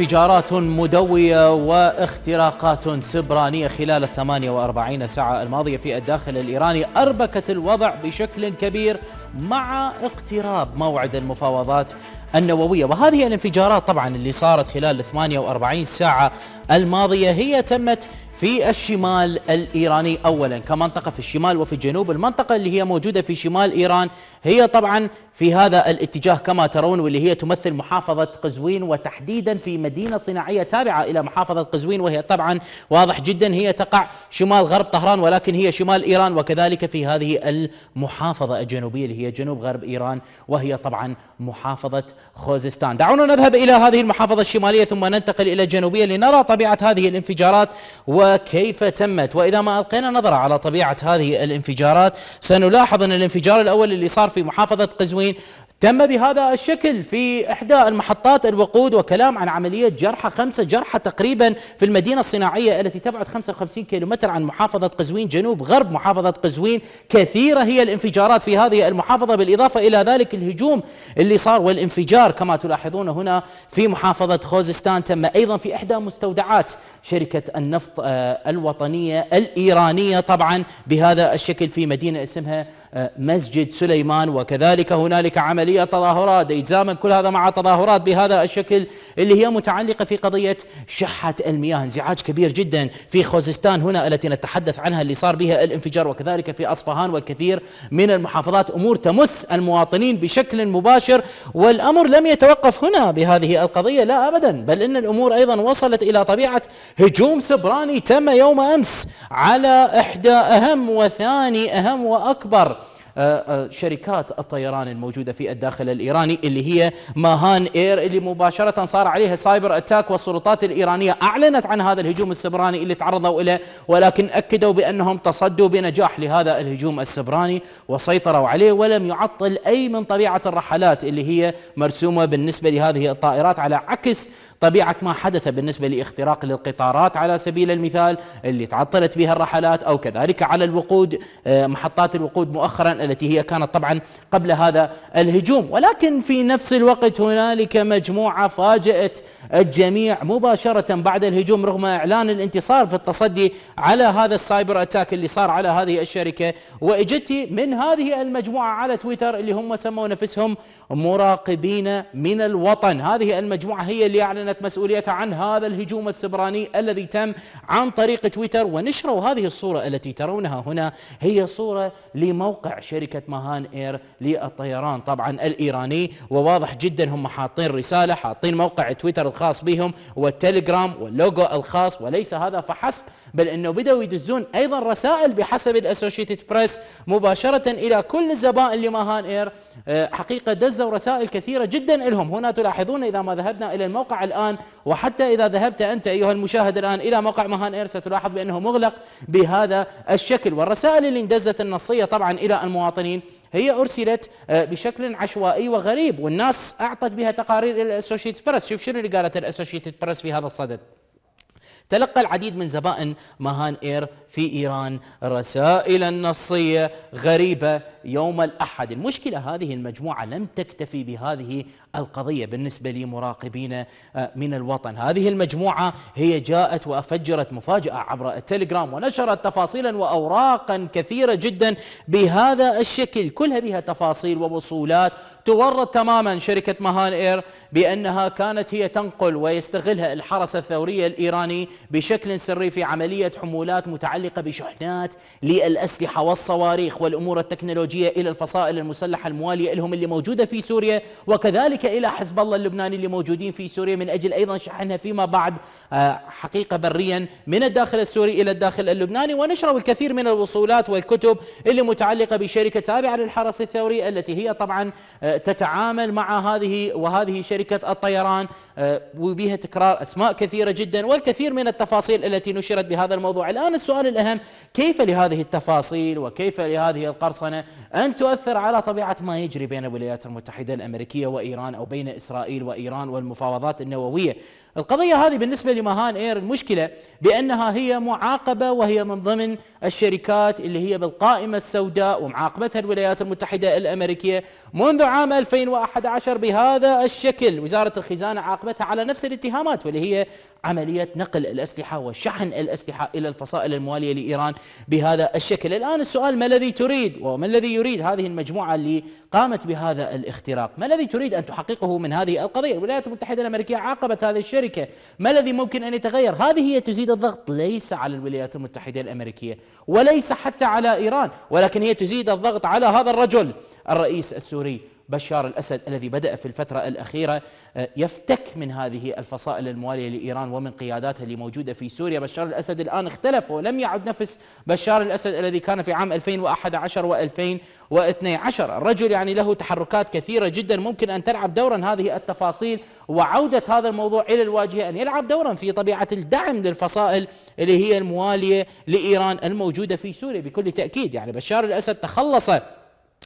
انفجارات مدوية واختراقات سبرانية خلال الثمانية وأربعين ساعة الماضية في الداخل الإيراني أربكت الوضع بشكل كبير مع اقتراب موعد المفاوضات النووية وهذه الانفجارات طبعا اللي صارت خلال 48 ساعة الماضية هي تمت في الشمال الإيراني أولا كمنطقة في الشمال وفي الجنوب المنطقة اللي هي موجودة في شمال إيران هي طبعا في هذا الاتجاه كما ترون واللي هي تمثل محافظة قزوين وتحديدا في مدينة صناعية تابعة إلى محافظة قزوين وهي طبعا واضح جدا هي تقع شمال غرب طهران ولكن هي شمال إيران وكذلك في هذه المحافظة الجنوبية اللي هي جنوب غرب إيران وهي طبعا محافظة خوزستان دعونا نذهب إلى هذه المحافظة الشمالية ثم ننتقل إلى الجنوبية لنرى طبيعة هذه الانفجارات و وكيف تمت وإذا ما ألقينا نظرة على طبيعة هذه الانفجارات سنلاحظ أن الانفجار الأول اللي صار في محافظة قزوين تم بهذا الشكل في إحدى المحطات الوقود وكلام عن عملية جرحى خمسة جرحى تقريبا في المدينة الصناعية التي تبعد 55 كيلومتر عن محافظة قزوين جنوب غرب محافظة قزوين كثيرة هي الانفجارات في هذه المحافظة بالإضافة إلى ذلك الهجوم اللي صار والانفجار كما تلاحظون هنا في محافظة خوزستان تم أيضا في إحدى مستودعات شركة النفط آه، الوطنية الإيرانية طبعا بهذا الشكل في مدينة اسمها مسجد سليمان وكذلك هنالك عملية تظاهرات إجزاما كل هذا مع تظاهرات بهذا الشكل اللي هي متعلقة في قضية شحة المياه انزعاج كبير جدا في خوزستان هنا التي نتحدث عنها اللي صار بها الانفجار وكذلك في أصفهان والكثير من المحافظات أمور تمس المواطنين بشكل مباشر والأمر لم يتوقف هنا بهذه القضية لا أبدا بل إن الأمور أيضا وصلت إلى طبيعة هجوم سبراني تم يوم أمس على إحدى أهم وثاني أهم وأكبر آه، آه، شركات الطيران الموجودة في الداخل الإيراني اللي هي ماهان إير اللي مباشرة صار عليها سايبر أتاك والسلطات الإيرانية أعلنت عن هذا الهجوم السبراني اللي تعرضوا إليه ولكن أكدوا بأنهم تصدوا بنجاح لهذا الهجوم السبراني وسيطروا عليه ولم يعطل أي من طبيعة الرحلات اللي هي مرسومة بالنسبة لهذه الطائرات على عكس طبيعه ما حدث بالنسبه لاختراق للقطارات على سبيل المثال اللي تعطلت بها الرحلات او كذلك على الوقود آه، محطات الوقود مؤخرا التي هي كانت طبعا قبل هذا الهجوم ولكن في نفس الوقت هنالك مجموعه فاجات الجميع مباشره بعد الهجوم رغم اعلان الانتصار في التصدي على هذا السايبر اتاك اللي صار على هذه الشركه واجتي من هذه المجموعه على تويتر اللي هم سموا نفسهم مراقبين من الوطن هذه المجموعه هي اللي اعلنت تحملت مسؤوليتها عن هذا الهجوم السبراني الذي تم عن طريق تويتر ونشروا هذه الصورة التي ترونها هنا هي صورة لموقع شركة ماهان اير للطيران طبعا الايراني وواضح جدا هم حاطين رسالة حاطين موقع تويتر الخاص بهم والتليجرام واللوجو الخاص وليس هذا فحسب بل انه بداوا يدزون ايضا رسائل بحسب الاسوشيتد بريس مباشره الى كل الزبائن لماهان اير آه، حقيقه دزوا رسائل كثيره جدا لهم هنا تلاحظون اذا ما ذهبنا الى الموقع الان وحتى اذا ذهبت انت ايها المشاهد الان الى موقع ماهان اير ستلاحظ بانه مغلق بهذا الشكل والرسائل اللي اندزت النصيه طبعا الى المواطنين هي ارسلت آه، بشكل عشوائي وغريب والناس اعطت بها تقارير الى الاسوشيتد بريس شوف شنو اللي قالت الاسوشيتد بريس في هذا الصدد تلقى العديد من زبائن مهان اير في ايران رسائل نصيه غريبه يوم الاحد المشكله هذه المجموعه لم تكتفي بهذه القضية بالنسبة لمراقبين آه، من الوطن هذه المجموعة هي جاءت وأفجرت مفاجأة عبر التليجرام ونشرت تفاصيلا وأوراقا كثيرة جدا بهذا الشكل كلها بها تفاصيل ووصولات تورط تماما شركة مهان إير بأنها كانت هي تنقل ويستغلها الحرس الثوري الإيراني بشكل سري في عملية حمولات متعلقة بشحنات للأسلحة والصواريخ والأمور التكنولوجية إلى الفصائل المسلحة الموالية لهم اللي موجودة في سوريا وكذلك إلى حزب الله اللبناني اللي موجودين في سوريا من أجل أيضا شحنها فيما بعد آه، حقيقة بريا من الداخل السوري إلى الداخل اللبناني ونشروا الكثير من الوصولات والكتب اللي متعلقة بشركة تابعة للحرس الثوري التي هي طبعا آه، تتعامل مع هذه وهذه شركة الطيران آه، وبها تكرار أسماء كثيرة جدا والكثير من التفاصيل التي نشرت بهذا الموضوع الآن السؤال الأهم كيف لهذه التفاصيل وكيف لهذه القرصنة أن تؤثر على طبيعة ما يجري بين الولايات المتحدة الأمريكية وإيران أو بين إسرائيل وإيران والمفاوضات النووية القضية هذه بالنسبة لمهان اير المشكلة بأنها هي معاقبة وهي من ضمن الشركات اللي هي بالقائمة السوداء ومعاقبتها الولايات المتحدة الأمريكية منذ عام 2011 بهذا الشكل وزارة الخزانة عاقبتها على نفس الاتهامات واللي هي عملية نقل الأسلحة وشحن الأسلحة إلى الفصائل الموالية لإيران بهذا الشكل الآن السؤال ما الذي تريد وما الذي يريد هذه المجموعة اللي قامت بهذا الاختراق ما الذي تريد أن تحققه من هذه القضية الولايات المتحدة الأمريكية عاقبت هذه الشركة الشركة ما الذي ممكن أن يتغير هذه هي تزيد الضغط ليس على الولايات المتحدة الأمريكية وليس حتى على إيران ولكن هي تزيد الضغط على هذا الرجل الرئيس السوري بشار الأسد الذي بدأ في الفترة الأخيرة آه، يفتك من هذه الفصائل الموالية لإيران ومن قياداتها اللي موجودة في سوريا بشار الأسد الآن اختلف ولم يعد نفس بشار الأسد الذي كان في عام 2011 و2012 الرجل يعني له تحركات كثيرة جدا ممكن أن تلعب دورا هذه التفاصيل وعودة هذا الموضوع إلى الواجهة أن يلعب دورا في طبيعة الدعم للفصائل اللي هي الموالية لإيران الموجودة في سوريا بكل تأكيد يعني بشار الأسد تخلص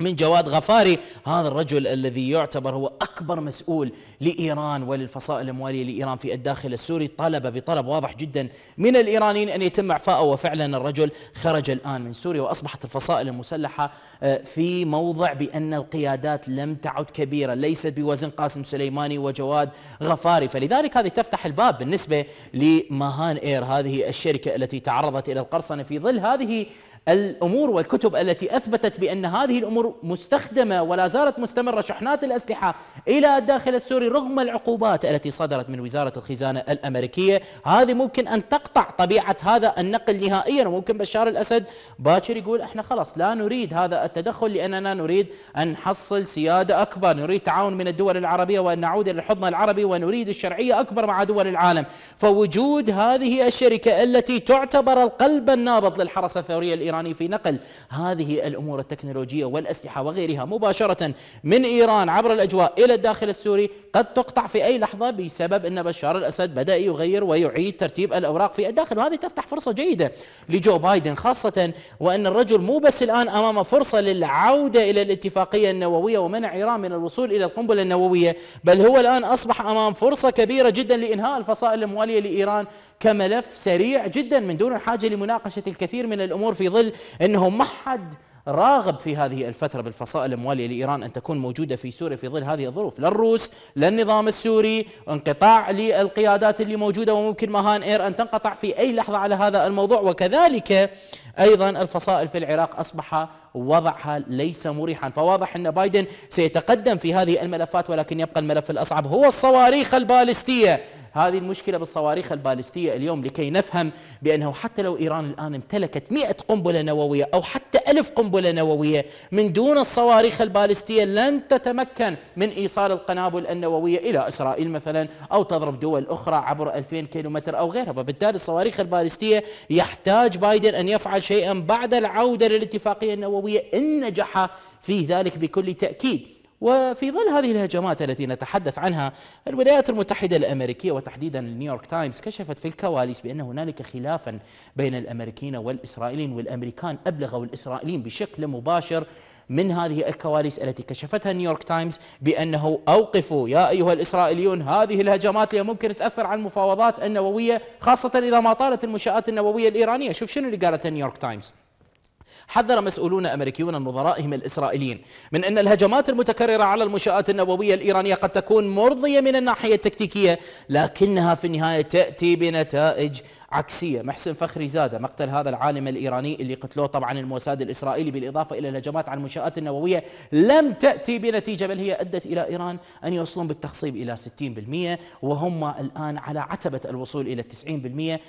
من جواد غفاري هذا الرجل الذي يعتبر هو أكبر مسؤول لإيران وللفصائل الموالية لإيران في الداخل السوري طلب بطلب واضح جدا من الإيرانيين أن يتم إعفاءه وفعلا الرجل خرج الآن من سوريا وأصبحت الفصائل المسلحة آه، في موضع بأن القيادات لم تعد كبيرة ليست بوزن قاسم سليماني وجواد غفاري فلذلك هذه تفتح الباب بالنسبة لماهان إير هذه الشركة التي تعرضت إلى القرصنة في ظل هذه الأمور والكتب التي أثبتت بأن هذه الأمور مستخدمة ولا زالت مستمرة شحنات الأسلحة إلى الداخل السوري رغم العقوبات التي صدرت من وزارة الخزانة الأمريكية هذه ممكن أن تقطع طبيعة هذا النقل نهائيا وممكن بشار الأسد باكر يقول احنا خلاص لا نريد هذا التدخل لأننا نريد أن نحصل سيادة أكبر نريد تعاون من الدول العربية وأن نعود إلى الحضن العربي ونريد الشرعية أكبر مع دول العالم فوجود هذه الشركة التي تعتبر القلب النابض للحرس الثوري الإيراني الإيراني في نقل هذه الأمور التكنولوجية والأسلحة وغيرها مباشرة من إيران عبر الأجواء إلى الداخل السوري قد تقطع في أي لحظة بسبب أن بشار الأسد بدأ يغير ويعيد ترتيب الأوراق في الداخل وهذه تفتح فرصة جيدة لجو بايدن خاصة وأن الرجل مو بس الآن أمام فرصة للعودة إلى الاتفاقية النووية ومنع إيران من الوصول إلى القنبلة النووية بل هو الآن أصبح أمام فرصة كبيرة جدا لإنهاء الفصائل الموالية لإيران كملف سريع جدا من دون الحاجة لمناقشة الكثير من الأمور في ظل ظل انه ما حد راغب في هذه الفترة بالفصائل المواليه لإيران أن تكون موجودة في سوريا في ظل هذه الظروف لا الروس لا النظام السوري انقطاع للقيادات اللي موجودة وممكن مهان إير أن تنقطع في أي لحظة على هذا الموضوع وكذلك أيضا الفصائل في العراق أصبح وضعها ليس مريحا فواضح أن بايدن سيتقدم في هذه الملفات ولكن يبقى الملف الأصعب هو الصواريخ البالستية هذه المشكلة بالصواريخ البالستية اليوم لكي نفهم بأنه حتى لو إيران الآن امتلكت مئة قنبلة نووية أو حتى ألف قنبلة نووية من دون الصواريخ البالستية لن تتمكن من إيصال القنابل النووية إلى إسرائيل مثلا أو تضرب دول أخرى عبر 2000 كيلومتر أو غيرها فبالتالي الصواريخ البالستية يحتاج بايدن أن يفعل شيئا بعد العودة للاتفاقية النووية إن نجح في ذلك بكل تأكيد وفي ظل هذه الهجمات التي نتحدث عنها الولايات المتحدة الأمريكية وتحديدا نيويورك تايمز كشفت في الكواليس بأن هنالك خلافا بين الأمريكيين والإسرائيليين والأمريكان أبلغوا الإسرائيليين بشكل مباشر من هذه الكواليس التي كشفتها نيويورك تايمز بأنه أوقفوا يا أيها الإسرائيليون هذه الهجمات اللي ممكن تأثر على المفاوضات النووية خاصة إذا ما طالت المنشآت النووية الإيرانية شوف شنو اللي قالته نيويورك تايمز حذر مسؤولون أمريكيون نظرائهم الإسرائيليين من أن الهجمات المتكررة على المنشآت النووية الإيرانية قد تكون مرضية من الناحية التكتيكية لكنها في النهاية تأتي بنتائج عكسيه محسن فخري زاده مقتل هذا العالم الايراني اللي قتلوه طبعا الموساد الاسرائيلي بالاضافه الى الهجمات على المنشات النوويه لم تاتي بنتيجه بل هي ادت الى ايران ان يوصلون بالتخصيب الى 60% وهم الان على عتبه الوصول الى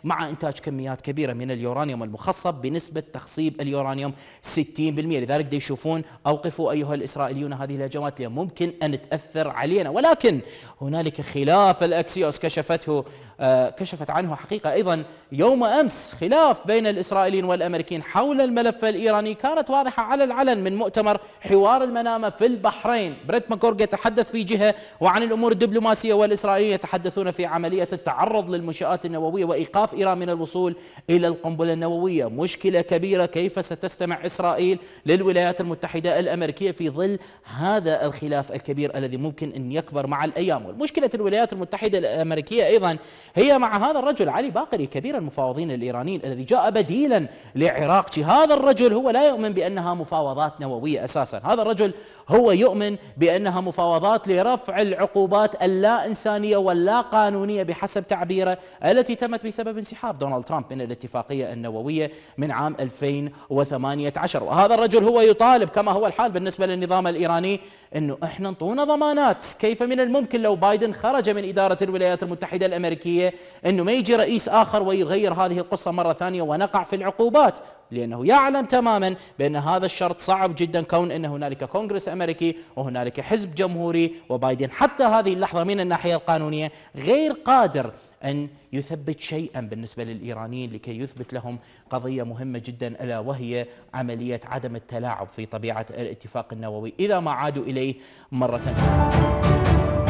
90% مع انتاج كميات كبيره من اليورانيوم المخصب بنسبه تخصيب اليورانيوم 60% لذلك دي يشوفون اوقفوا ايها الاسرائيليون هذه الهجمات لأن ممكن ان تاثر علينا ولكن هنالك خلاف الاكسيوس كشفته آه، كشفت عنه حقيقه ايضا يوم أمس خلاف بين الإسرائيليين والأمريكيين حول الملف الإيراني كانت واضحة على العلن من مؤتمر حوار المنامة في البحرين بريت ماكورج يتحدث في جهة وعن الأمور الدبلوماسية والإسرائيليين يتحدثون في عملية التعرض للمنشآت النووية وإيقاف إيران من الوصول إلى القنبلة النووية مشكلة كبيرة كيف ستستمع إسرائيل للولايات المتحدة الأمريكية في ظل هذا الخلاف الكبير الذي ممكن أن يكبر مع الأيام والمشكلة الولايات المتحدة الأمريكية أيضا هي مع هذا الرجل علي باقري كبير المفاوضين الايرانيين الذي جاء بديلا لعراقتي هذا الرجل هو لا يؤمن بانها مفاوضات نوويه اساسا هذا الرجل هو يؤمن بانها مفاوضات لرفع العقوبات اللا انسانيه واللا قانونيه بحسب تعبيره التي تمت بسبب انسحاب دونالد ترامب من الاتفاقيه النوويه من عام 2018 وهذا الرجل هو يطالب كما هو الحال بالنسبه للنظام الايراني انه احنا انطونا ضمانات كيف من الممكن لو بايدن خرج من اداره الولايات المتحده الامريكيه انه ما يجي رئيس اخر ويغير هذه القصة مرة ثانية ونقع في العقوبات لأنه يعلم تماما بأن هذا الشرط صعب جدا كون أن هنالك كونغرس أمريكي وهنالك حزب جمهوري وبايدن حتى هذه اللحظة من الناحية القانونية غير قادر أن يثبت شيئا بالنسبة للإيرانيين لكي يثبت لهم قضية مهمة جدا ألا وهي عملية عدم التلاعب في طبيعة الاتفاق النووي إذا ما عادوا إليه مرة أخرى